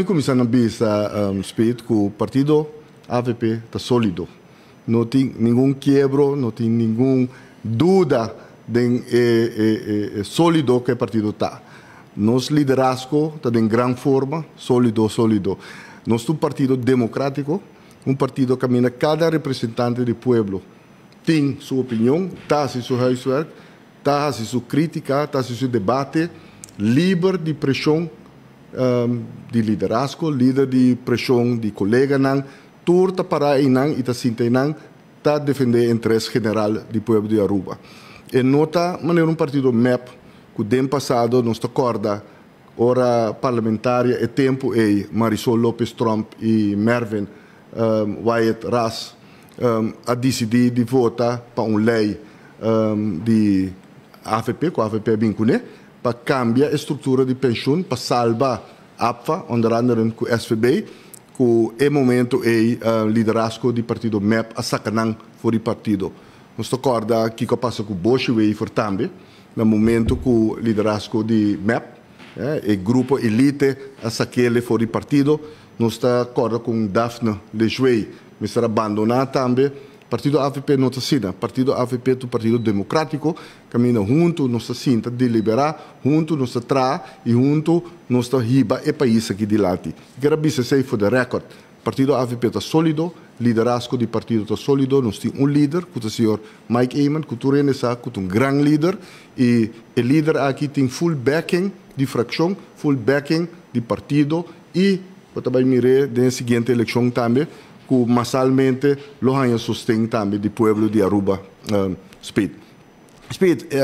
Mi komisarna bi sa um, ehm, spet ku partido AVP tá sólido. Não tem nenhum quebro, não tem nenhuma dúvida de é, eh, é, eh, eh, sólido que o partido está. Nosso liderazgo está em grande forma, sólido, sólido. um partido democrático, um partido que camina cada representante do povo tem sua opinião, faz seu housework, faz sua crítica, faz seu debate, livre de pressão um, de liderazgo, líder de pressão de colega nang, turta para inang ita sinta inang ta defender interesse general do povo de Aruba. E nota maneira um partido MEP que tempo passado nos acorda hora parlamentária e tempo e Marisol Lopes Trump e Mervyn um, Wyatt Ras um, a decidir de votar para uma lei um, de AFP, com a AFP é bem né? pakambia estrutura de pensão para salvar APFA, onde andam com o SVB, com il momento e uh, liderazgo do partido MEP a sacanang fora do partido. Nós acorda que que passa com Bosch Bolshoi e Fortambe, nel momento com il liderazgo do MEP, eh, e grupo elite a saquele fora do partido, nós acorda com Daphne Lejuei, me será abandonada também, Partido AVP não se sinta, Partido AVP do Partido Democrático, caminha junto, não se sinta, deliberar, junto, não se tra, e junto, não se riba, e é país aqui de lá. Quero dizer, sei for de record, Partido AVP está sólido, liderazgo do partido está sólido, nós temos um líder, com o senhor Mike Eamon, que é Renessa, que é um grande líder, e o líder aqui tem full backing de fração, full backing de partido, e eu também mirei na seguinte eleição também, que massalmente los años sustentando de pueblo de Aruba, um, Speed. Speed, eh,